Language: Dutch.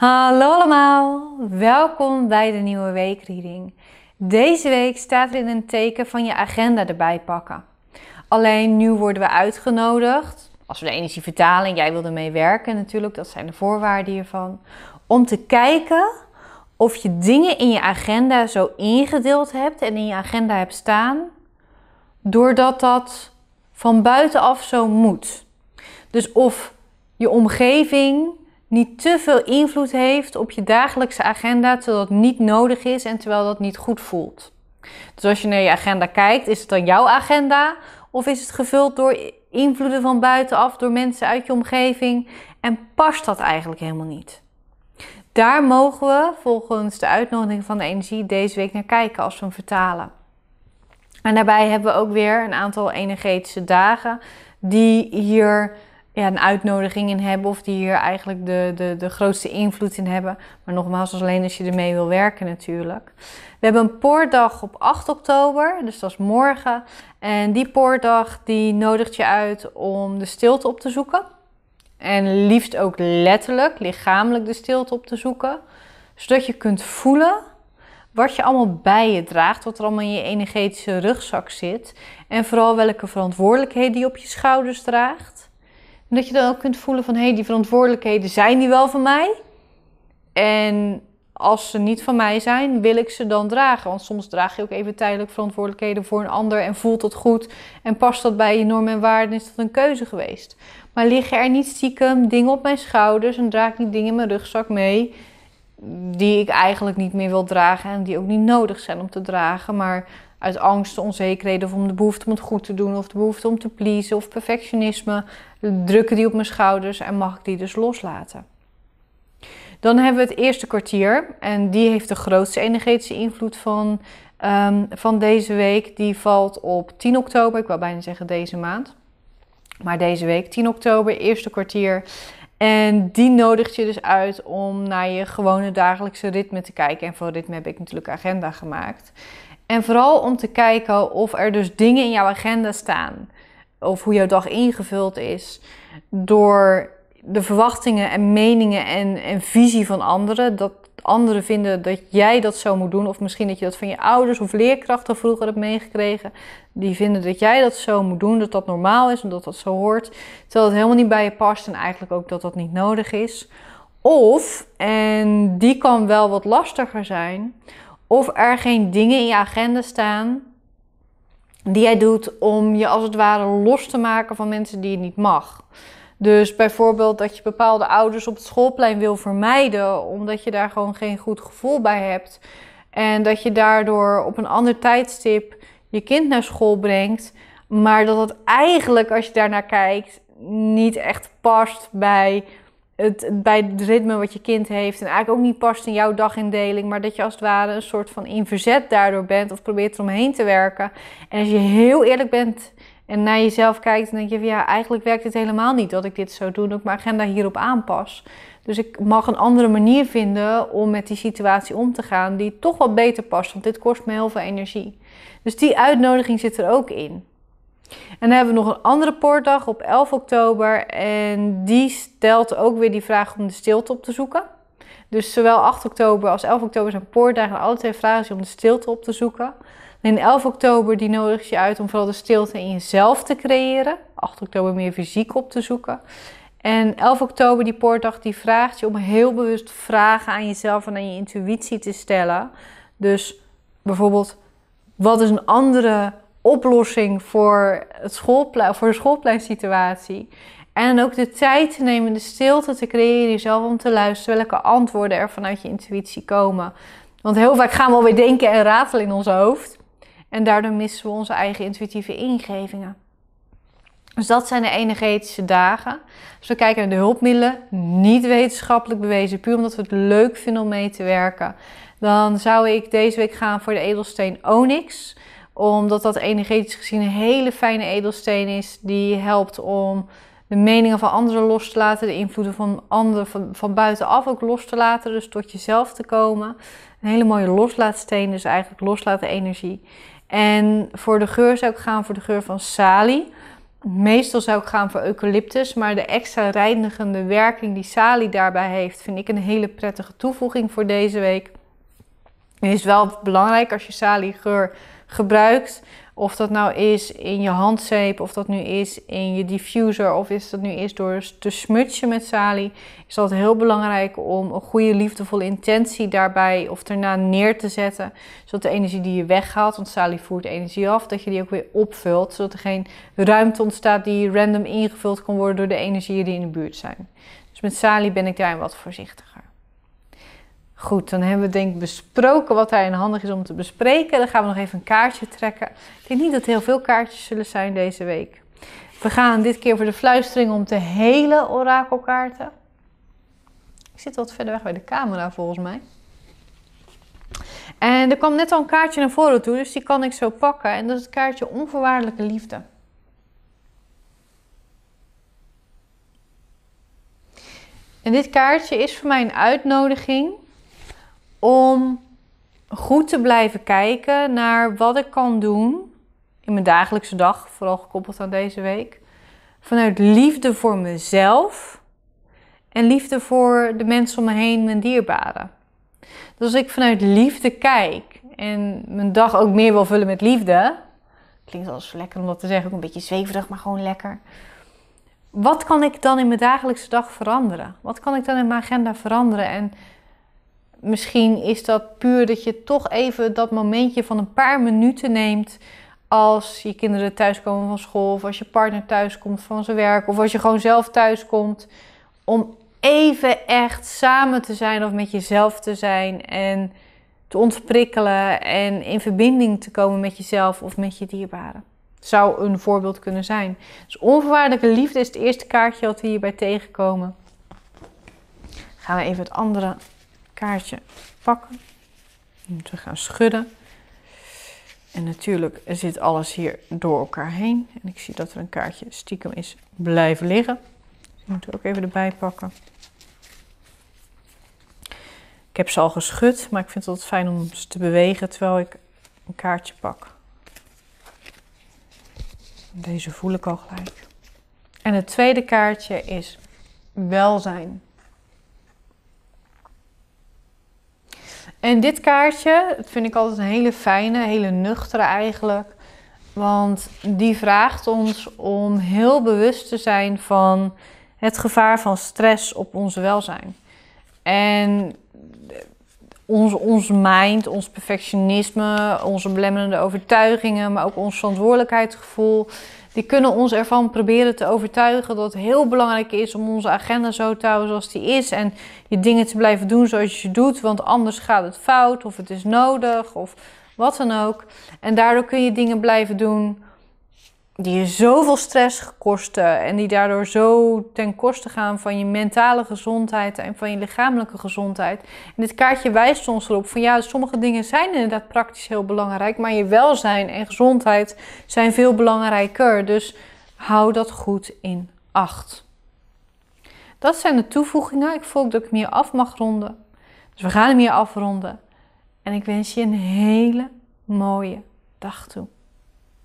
Hallo allemaal, welkom bij de nieuwe weekreading. Deze week staat er in een teken van je agenda erbij pakken. Alleen nu worden we uitgenodigd, als we de energie vertalen en jij wil ermee werken natuurlijk, dat zijn de voorwaarden hiervan, om te kijken of je dingen in je agenda zo ingedeeld hebt en in je agenda hebt staan, doordat dat van buitenaf zo moet. Dus of je omgeving niet te veel invloed heeft op je dagelijkse agenda, terwijl dat niet nodig is en terwijl dat niet goed voelt. Dus als je naar je agenda kijkt, is het dan jouw agenda of is het gevuld door invloeden van buitenaf, door mensen uit je omgeving en past dat eigenlijk helemaal niet? Daar mogen we volgens de uitnodiging van de energie deze week naar kijken als we hem vertalen. En daarbij hebben we ook weer een aantal energetische dagen die hier ja, een uitnodiging in hebben of die hier eigenlijk de, de, de grootste invloed in hebben. Maar nogmaals, alleen als je ermee wil werken natuurlijk. We hebben een poordag op 8 oktober, dus dat is morgen. En die poordag die nodigt je uit om de stilte op te zoeken. En liefst ook letterlijk, lichamelijk de stilte op te zoeken. Zodat je kunt voelen wat je allemaal bij je draagt, wat er allemaal in je energetische rugzak zit. En vooral welke verantwoordelijkheden die op je schouders draagt. Dat je dan ook kunt voelen van hé, hey, die verantwoordelijkheden zijn die wel van mij. En als ze niet van mij zijn, wil ik ze dan dragen. Want soms draag je ook even tijdelijk verantwoordelijkheden voor een ander en voelt dat goed en past dat bij je normen en waarden, is dat een keuze geweest. Maar liggen er niet stiekem dingen op mijn schouders en draag ik niet dingen in mijn rugzak mee die ik eigenlijk niet meer wil dragen en die ook niet nodig zijn om te dragen, maar uit angst, onzekerheden of om de behoefte om het goed te doen of de behoefte om te pleasen of perfectionisme, drukken die op mijn schouders en mag ik die dus loslaten. Dan hebben we het eerste kwartier en die heeft de grootste energetische invloed van, ehm, van deze week. Die valt op 10 oktober, ik wil bijna zeggen deze maand, maar deze week 10 oktober, eerste kwartier. En die nodigt je dus uit om naar je gewone dagelijkse ritme te kijken. En voor ritme heb ik natuurlijk agenda gemaakt. En vooral om te kijken of er dus dingen in jouw agenda staan. Of hoe jouw dag ingevuld is. Door de verwachtingen en meningen en, en visie van anderen. Dat anderen vinden dat jij dat zo moet doen. Of misschien dat je dat van je ouders of leerkrachten vroeger hebt meegekregen. Die vinden dat jij dat zo moet doen. Dat dat normaal is omdat dat dat zo hoort. Terwijl het helemaal niet bij je past en eigenlijk ook dat dat niet nodig is. Of, en die kan wel wat lastiger zijn of er geen dingen in je agenda staan die jij doet om je als het ware los te maken van mensen die je niet mag. Dus bijvoorbeeld dat je bepaalde ouders op het schoolplein wil vermijden, omdat je daar gewoon geen goed gevoel bij hebt. En dat je daardoor op een ander tijdstip je kind naar school brengt, maar dat het eigenlijk, als je daarnaar kijkt, niet echt past bij het, bij het ritme wat je kind heeft en eigenlijk ook niet past in jouw dagindeling, maar dat je als het ware een soort van in verzet daardoor bent of probeert eromheen te werken. En als je heel eerlijk bent en naar jezelf kijkt, dan denk je van ja, eigenlijk werkt het helemaal niet dat ik dit zo doe, dat ik mijn agenda hierop aanpas. Dus ik mag een andere manier vinden om met die situatie om te gaan die toch wat beter past, want dit kost me heel veel energie. Dus die uitnodiging zit er ook in. En dan hebben we nog een andere poortdag op 11 oktober. En die stelt ook weer die vraag om de stilte op te zoeken. Dus zowel 8 oktober als 11 oktober zijn poortdagen. En alle twee vragen om de stilte op te zoeken. En in 11 oktober die nodigt je uit om vooral de stilte in jezelf te creëren. 8 oktober meer fysiek op te zoeken. En 11 oktober, die poortdag, die vraagt je om heel bewust vragen aan jezelf en aan je intuïtie te stellen. Dus bijvoorbeeld, wat is een andere oplossing voor, het schoolplein, voor de schoolpleinsituatie. En ook de tijd te nemen, de stilte te creëren jezelf om te luisteren welke antwoorden er vanuit je intuïtie komen. Want heel vaak gaan we alweer denken en ratelen in ons hoofd. En daardoor missen we onze eigen intuïtieve ingevingen. Dus dat zijn de energetische dagen. Dus we kijken naar de hulpmiddelen, niet wetenschappelijk bewezen, puur omdat we het leuk vinden om mee te werken. Dan zou ik deze week gaan voor de edelsteen Onyx omdat dat energetisch gezien een hele fijne edelsteen is. Die helpt om de meningen van anderen los te laten. De invloeden van anderen van, buitenaf ook los te laten. Dus tot jezelf te komen. Een hele mooie loslaatsteen. Dus eigenlijk loslaten energie. En voor de geur zou ik gaan voor de geur van salie. Meestal zou ik gaan voor eucalyptus, maar de extra reinigende werking die salie daarbij heeft, vind ik een hele prettige toevoeging voor deze week. Het is wel belangrijk als je saliegeur gebruikt, of dat nou is in je handzeep, of dat nu is in je diffuser, of is dat nu is door te smutsen met salie, is dat heel belangrijk om een goede liefdevolle intentie daarbij of daarna neer te zetten, zodat de energie die je weghaalt, want salie voert energie af, dat je die ook weer opvult, zodat er geen ruimte ontstaat die random ingevuld kan worden door de energieën die in de buurt zijn. Dus met salie ben ik daarin wat voorzichtiger. Goed, dan hebben we denk ik besproken wat daarin handig is om te bespreken. Dan gaan we nog even een kaartje trekken. Ik denk niet dat heel veel kaartjes zullen zijn deze week. We gaan dit keer voor de fluistering om de hele orakelkaarten. Ik zit wat verder weg bij de camera volgens mij. En er kwam net al een kaartje naar voren toe, dus die kan ik zo pakken. En dat is het kaartje onvoorwaardelijke liefde. En dit kaartje is voor mij een uitnodiging om goed te blijven kijken naar wat ik kan doen in mijn dagelijkse dag, vooral gekoppeld aan deze week, vanuit liefde voor mezelf en liefde voor de mensen om me heen, mijn dierbaren. Dus als ik vanuit liefde kijk en mijn dag ook meer wil vullen met liefde, klinkt als lekker om dat te zeggen, ook een beetje zweverig, maar gewoon lekker. Wat kan ik dan in mijn dagelijkse dag veranderen? Wat kan ik dan in mijn agenda veranderen? En Misschien is dat puur dat je toch even dat momentje van een paar minuten neemt. Als je kinderen thuiskomen van school, of als je partner thuiskomt van zijn werk, of als je gewoon zelf thuiskomt. Om even echt samen te zijn of met jezelf te zijn en te ontprikkelen en in verbinding te komen met jezelf of met je dierbaren. Zou een voorbeeld kunnen zijn. Dus onvoorwaardelijke liefde is het eerste kaartje wat we hierbij tegenkomen. Gaan we even het andere kaartje pakken. Je ze gaan schudden. En natuurlijk zit alles hier door elkaar heen. En ik zie dat er een kaartje stiekem is blijven liggen. Dus die moeten we ook even erbij pakken. Ik heb ze al geschud, maar ik vind het altijd fijn om ze te bewegen terwijl ik een kaartje pak. Deze voel ik al gelijk. En het tweede kaartje is welzijn. En dit kaartje dat vind ik altijd een hele fijne, hele nuchtere eigenlijk. Want die vraagt ons om heel bewust te zijn van het gevaar van stress op ons welzijn. En ons, ons mind, ons perfectionisme, onze belemmerende overtuigingen, maar ook ons verantwoordelijkheidsgevoel, die kunnen ons ervan proberen te overtuigen dat het heel belangrijk is om onze agenda zo te houden zoals die is en je dingen te blijven doen zoals je ze doet, want anders gaat het fout of het is nodig of wat dan ook. En daardoor kun je dingen blijven doen die je zoveel stress kosten en die daardoor zo ten koste gaan van je mentale gezondheid en van je lichamelijke gezondheid. En dit kaartje wijst ons erop van ja, sommige dingen zijn inderdaad praktisch heel belangrijk, maar je welzijn en gezondheid zijn veel belangrijker. Dus hou dat goed in acht. Dat zijn de toevoegingen. Ik voel dat ik hem hier af mag ronden. Dus we gaan hem hier afronden. En ik wens je een hele mooie dag toe.